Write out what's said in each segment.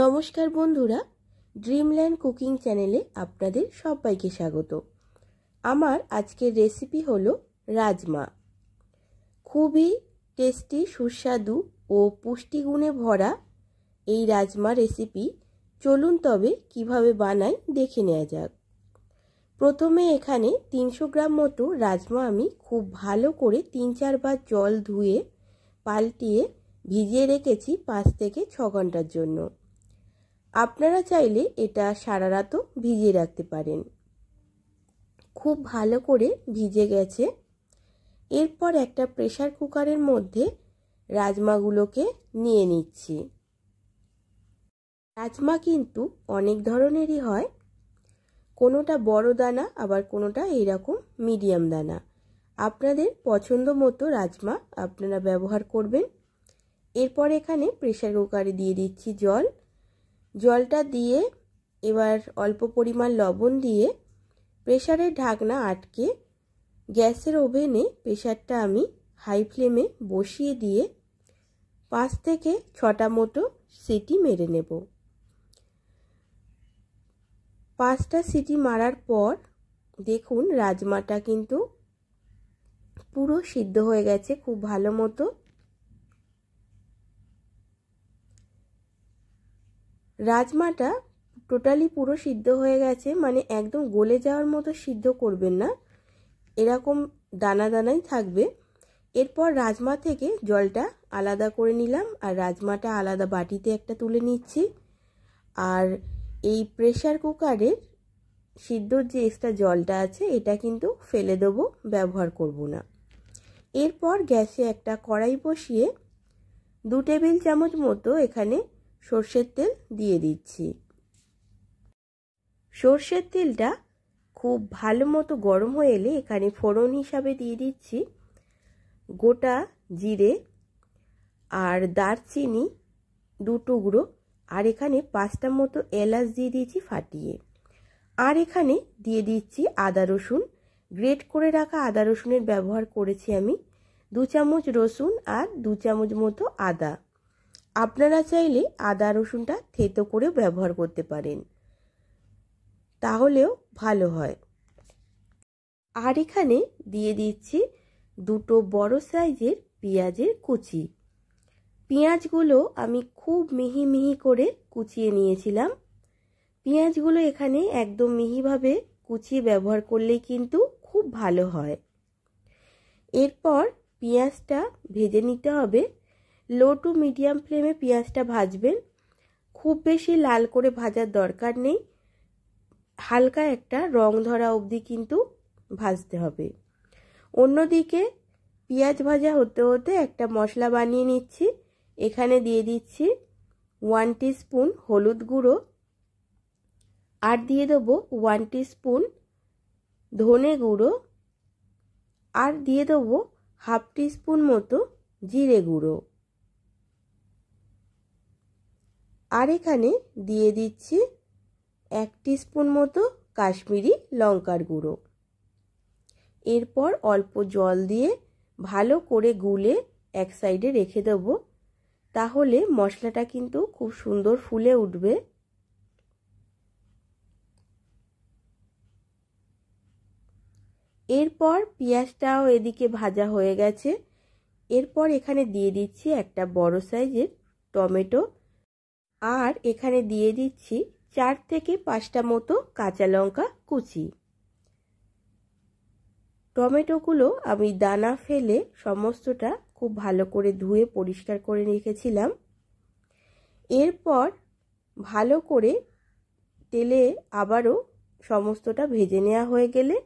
নমস্কার বন্ধুরা Dreamland cooking চ্যানেলে আপনাদের সবাইকে স্বাগত আমার আজকের রেসিপি হলো রাজমা খুবই টেস্টি সুস্বাদু ও পুষ্টিগুণে ভরা এই রাজমা রেসিপি চলুন তবে কিভাবে বানাই দেখে নেওয়া যাক প্রথমে এখানে তিনশো গ্রাম মতো রাজমা আমি খুব ভালো করে তিন চারবার জল ধুয়ে পাল্টিয়ে ভিজিয়ে রেখেছি পাঁচ থেকে ছ ঘন্টার জন্য আপনারা চাইলে এটা সারা রাতও ভিজিয়ে রাখতে পারেন খুব ভালো করে ভিজে গেছে এরপর একটা প্রেশার কুকারের মধ্যে রাজমাগুলোকে নিয়ে নিচ্ছি রাজমা কিন্তু অনেক ধরনেরই হয় কোনোটা বড় দানা আবার কোনোটা এইরকম মিডিয়াম দানা আপনাদের পছন্দ মতো রাজমা আপনারা ব্যবহার করবেন এরপর এখানে প্রেশার কুকারে দিয়ে দিচ্ছি জল জলটা দিয়ে এবার অল্প পরিমাণ লবণ দিয়ে প্রেশারের ঢাকনা আটকে গ্যাসের ওভেনে প্রেশারটা আমি হাই ফ্লেমে বসিয়ে দিয়ে পাঁচ থেকে ছটা মতো সিটি মেরে নেব পাঁচটা সিটি মারার পর দেখুন রাজমাটা কিন্তু পুরো সিদ্ধ হয়ে গেছে খুব ভালো মতো রাজমাটা টোটালি পুরো সিদ্ধ হয়ে গেছে মানে একদম গলে যাওয়ার মতো সিদ্ধ করবেন না এরকম দানা দানাই থাকবে এরপর রাজমা থেকে জলটা আলাদা করে নিলাম আর রাজমাটা আলাদা বাটিতে একটা তুলে নিচ্ছি আর এই প্রেশার কুকারের সিদ্ধর যে এক্সট্রা জলটা আছে এটা কিন্তু ফেলে দেবো ব্যবহার করব না এরপর গ্যাসে একটা কড়াই বসিয়ে দু টেবিল চামচ মতো এখানে সর্ষের তেল দিয়ে দিচ্ছি সর্ষের তেলটা খুব ভালো মতো গরম হয়ে এলে এখানে ফোড়ন হিসাবে দিয়ে দিচ্ছি গোটা জিরে আর দারচিনি দু টুকরো আর এখানে পাঁচটা মতো এলাচ দিয়ে দিয়েছি ফাটিয়ে আর এখানে দিয়ে দিচ্ছি আদা রসুন গ্রেট করে রাখা আদা রসুনের ব্যবহার করেছি আমি দু চামচ রসুন আর দু চামচ মতো আদা আপনারা চাইলে আদা রসুনটা থেতো করে ব্যবহার করতে পারেন তাহলেও ভালো হয় আর এখানে দিয়ে দিচ্ছি দুটো বড় সাইজের পেঁয়াজের কুচি পেঁয়াজগুলো আমি খুব মিহি মিহি করে কুচিয়ে নিয়েছিলাম পেঁয়াজগুলো এখানে একদম মিহিভাবে কুচিয়ে ব্যবহার করলে কিন্তু খুব ভালো হয় এরপর পেঁয়াজটা ভেজে নিতে হবে লো টু মিডিয়াম ফ্লেমে পেঁয়াজটা ভাজবেন খুব বেশি লাল করে ভাজার দরকার নেই হালকা একটা রং ধরা অবধি কিন্তু ভাজতে হবে অন্যদিকে পেঁয়াজ ভাজা হতে হতে একটা মশলা বানিয়ে নিচ্ছি এখানে দিয়ে দিচ্ছি ওয়ান স্পুন হলুদ গুঁড়ো আর দিয়ে দেবো ওয়ান স্পুন ধনে গুঁড়ো আর দিয়ে দেবো হাফ স্পুন মতো জিরে গুঁড়ো আর এখানে দিয়ে দিচ্ছি এক স্পুন মতো কাশ্মীরি লঙ্কার গুঁড়ো এরপর অল্প জল দিয়ে ভালো করে গুলে এক সাইডে রেখে দেব তাহলে মশলাটা কিন্তু খুব সুন্দর ফুলে উঠবে এরপর পেঁয়াজটাও এদিকে ভাজা হয়ে গেছে এরপর এখানে দিয়ে দিচ্ছি একটা বড় সাইজের টমেটো আর এখানে দিয়ে দিচ্ছি চার থেকে পাঁচটা মতো কাঁচা লঙ্কা কুচি টমেটোগুলো আমি দানা ফেলে সমস্তটা খুব ভালো করে ধুয়ে পরিষ্কার করে রেখেছিলাম এরপর ভালো করে তেলে আবারও সমস্তটা ভেজে নেওয়া হয়ে গেলে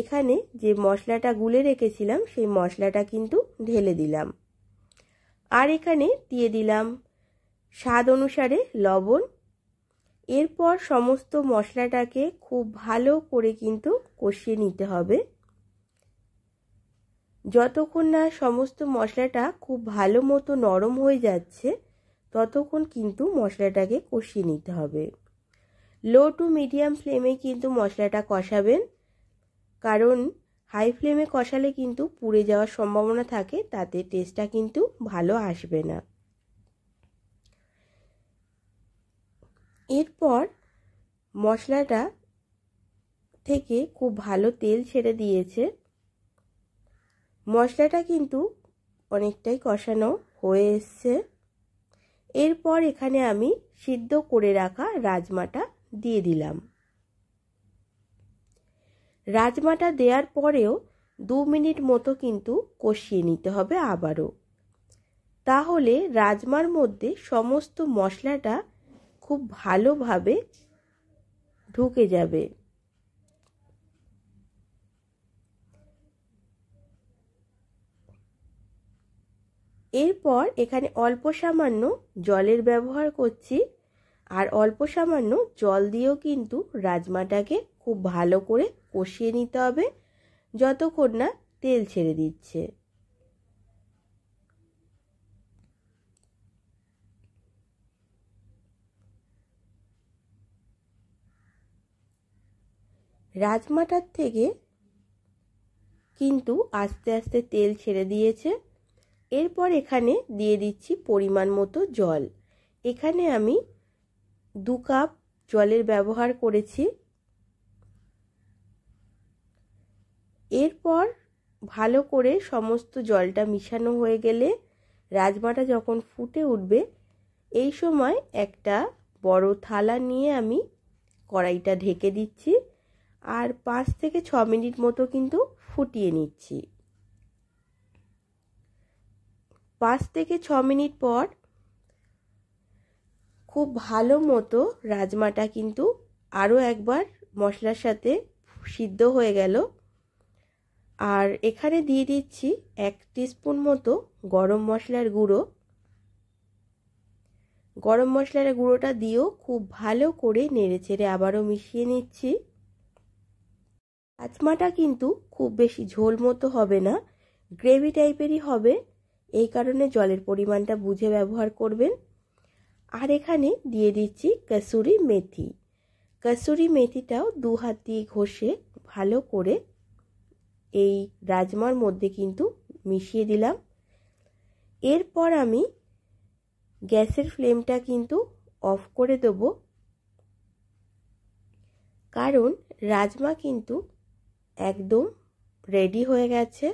এখানে যে মশলাটা গুলে রেখেছিলাম সেই মশলাটা কিন্তু ঢেলে দিলাম আর এখানে দিয়ে দিলাম স্বাদ অনুসারে লবণ এরপর সমস্ত মশলাটাকে খুব ভালো করে কিন্তু কষিয়ে নিতে হবে যতক্ষণ না সমস্ত মশলাটা খুব ভালো মতো নরম হয়ে যাচ্ছে ততক্ষণ কিন্তু মশলাটাকে কষিয়ে নিতে হবে লো টু মিডিয়াম ফ্লেমে কিন্তু মশলাটা কষাবেন কারণ হাই ফ্লেমে কষালে কিন্তু পুড়ে যাওয়ার সম্ভাবনা থাকে তাতে টেস্টটা কিন্তু ভালো আসবে না এরপর মশলাটা থেকে খুব ভালো তেল ছেড়ে দিয়েছে মশলাটা কিন্তু অনেকটাই কষানো হয়ে এসছে এরপর এখানে আমি সিদ্ধ করে রাখা রাজমাটা দিয়ে দিলাম রাজমাটা দেওয়ার পরেও দু মিনিট মতো কিন্তু কষিয়ে নিতে হবে আবারও তাহলে রাজমার মধ্যে সমস্ত মশলাটা খুব ভালোভাবে ঢুকে যাবে এরপর এখানে অল্প সামান্য জলের ব্যবহার করছি আর অল্প সামান্য জল দিয়েও কিন্তু রাজমাটাকে খুব ভালো করে কষিয়ে নিতে হবে যতক্ষণ না তেল ছেড়ে দিচ্ছে রাজমাটার থেকে কিন্তু আস্তে আস্তে তেল ছেড়ে দিয়েছে এরপর এখানে দিয়ে দিচ্ছি পরিমাণ মতো জল এখানে আমি দু কাপ জলের ব্যবহার করেছি এরপর ভালো করে সমস্ত জলটা মিশানো হয়ে গেলে রাজমাটা যখন ফুটে উঠবে এই সময় একটা বড় থালা নিয়ে আমি কড়াইটা ঢেকে দিচ্ছি আর পাঁচ থেকে ছ মিনিট মতো কিন্তু ফুটিয়ে নিচ্ছি পাঁচ থেকে ছ মিনিট পর খুব ভালো মতো রাজমাটা কিন্তু আরও একবার মশলার সাথে সিদ্ধ হয়ে গেল আর এখানে দিয়ে দিচ্ছি এক স্পুন মতো গরম মশলার গুঁড়ো গরম মশলার গুঁড়োটা দিয়েও খুব ভালো করে নেড়ে ছেড়ে আবারও মিশিয়ে নিচ্ছি রাজমাটা কিন্তু খুব বেশি ঝোল মতো হবে না গ্রেভি টাইপেরই হবে এই কারণে জলের পরিমাণটা বুঝে ব্যবহার করবেন আর এখানে দিয়ে দিচ্ছি কসুরি মেথি কসুরি মেথিটাও দু হাত দিয়ে ঘষে ভালো করে এই রাজমার মধ্যে কিন্তু মিশিয়ে দিলাম এরপর আমি গ্যাসের ফ্লেমটা কিন্তু অফ করে দেব কারণ রাজমা কিন্তু একদম রেডি হয়ে গেছে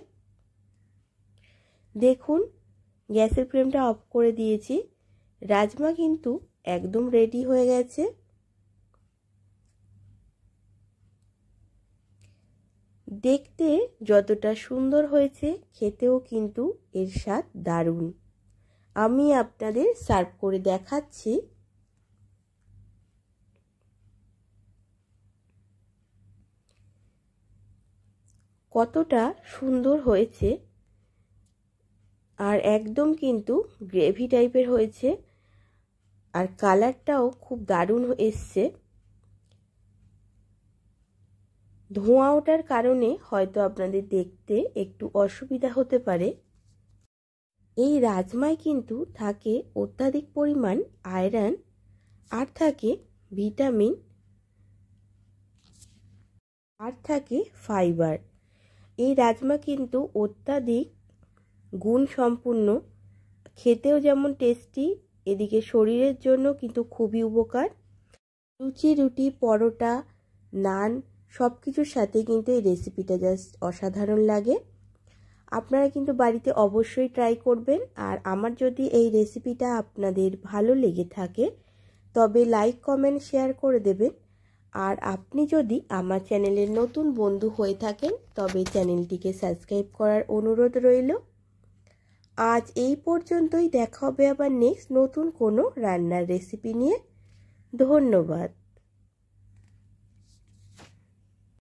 দেখুন গ্যাসের ফ্লেমটা অফ করে দিয়েছি রাজমা কিন্তু একদম রেডি হয়ে গেছে দেখতে যতটা সুন্দর হয়েছে খেতেও কিন্তু এর স্বাদ দারুণ আমি আপনাদের সার্ভ করে দেখাচ্ছি কতটা সুন্দর হয়েছে আর একদম কিন্তু গ্রেভি টাইপের হয়েছে আর কালারটাও খুব দারুণ এসছে ধোঁয়া ওঠার কারণে হয়তো আপনাদের দেখতে একটু অসুবিধা হতে পারে এই রাজমায় কিন্তু থাকে অত্যাধিক পরিমাণ আয়রন আর থাকে ভিটামিন আর থাকে ফাইবার এই রাজমা কিন্তু অত্যাধিক গুণ সম্পূর্ণ খেতেও যেমন টেস্টি এদিকে শরীরের জন্য কিন্তু খুবই উপকার লুচি রুটি পরোটা নান সব কিছুর সাথে কিন্তু এই রেসিপিটা জাস্ট অসাধারণ লাগে আপনারা কিন্তু বাড়িতে অবশ্যই ট্রাই করবেন আর আমার যদি এই রেসিপিটা আপনাদের ভালো লেগে থাকে তবে লাইক কমেন্ট শেয়ার করে দেবেন আর আপনি যদি আমার চ্যানেলের নতুন বন্ধু হয়ে থাকেন তবে চ্যানেলটিকে সাবস্ক্রাইব করার অনুরোধ রইল আজ এই পর্যন্তই দেখা হবে আবার নেক্সট নতুন কোনো রান্নার রেসিপি নিয়ে ধন্যবাদ